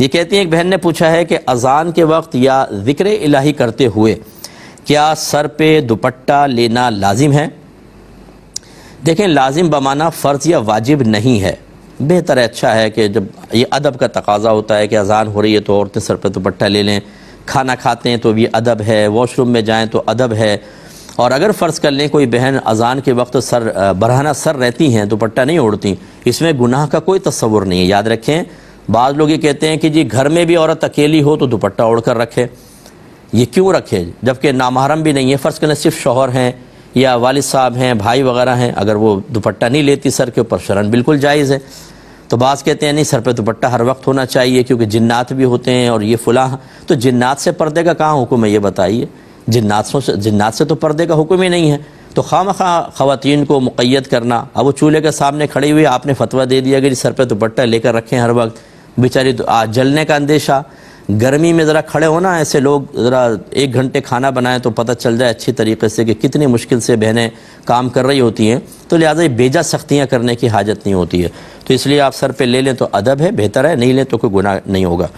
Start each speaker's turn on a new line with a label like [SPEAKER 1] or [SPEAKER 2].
[SPEAKER 1] ये कहती हैं एक बहन ने पूछा है कि अजान के वक्त या जिक्र इलाही करते हुए क्या सर पे दुपट्टा लेना लाजिम है देखें लाजिम बमाना फ़र्ज या वाजिब नहीं है बेहतर अच्छा है कि जब ये अदब का तकाजा होता है कि अजान हो रही है तो औरतें सर पर दुपट्टा ले लें खाना खाते हैं तो भी अदब है वॉशरूम में जाएं तो अदब है और अगर फ़र्ज़ कर लें कोई बहन अजान के वक्त सर बरहाना सर रहती हैं दुपट्टा नहीं ओढ़ती इसमें गुनाह का कोई तस्वुर नहीं है याद रखें बाद लोग ये कहते हैं कि जी घर में भी औरत अकेली हो तो दुपट्टा ओढ़ कर रखे ये क्यों रखे जबकि नामहरम भी नहीं है फ़र्ज़ करना सिर्फ शोहर हैं या वाल साहब हैं भाई वगैरह हैं अगर वो दुपट्टा नहीं लेती सर के ऊपर शरण बिल्कुल जायज़ है तो बाज़ कहते हैं नहीं सर पे दुपट्टा हर वक्त होना चाहिए क्योंकि जिन्नात भी होते हैं और ये फुला तो जिन्नात से पर्दे का कहाँ हुक्म है ये बताइए जिन्नात से जिन्नात से तो पर्दे का हुक्म ही नहीं है तो खाम खा खातन को मुक़ैद करना अब वो चूल्हे के सामने खड़ी हुई आपने फतवा दे दिया कि सर पर दुपट्टा लेकर रखें हर वक्त बेचारे तो जलने का अंदेशा गर्मी में ज़रा खड़े होना ऐसे लोग ज़रा एक घंटे खाना बनाएं तो पता चल जाए अच्छी तरीके से कि कितनी मुश्किल से बहनें काम कर रही होती हैं तो लिहाजा ये बेजा सख्तियाँ करने की हाजत नहीं होती है तो इसलिए आप सर पे ले लें तो अदब है बेहतर है नहीं लें तो कोई गुनाह नहीं होगा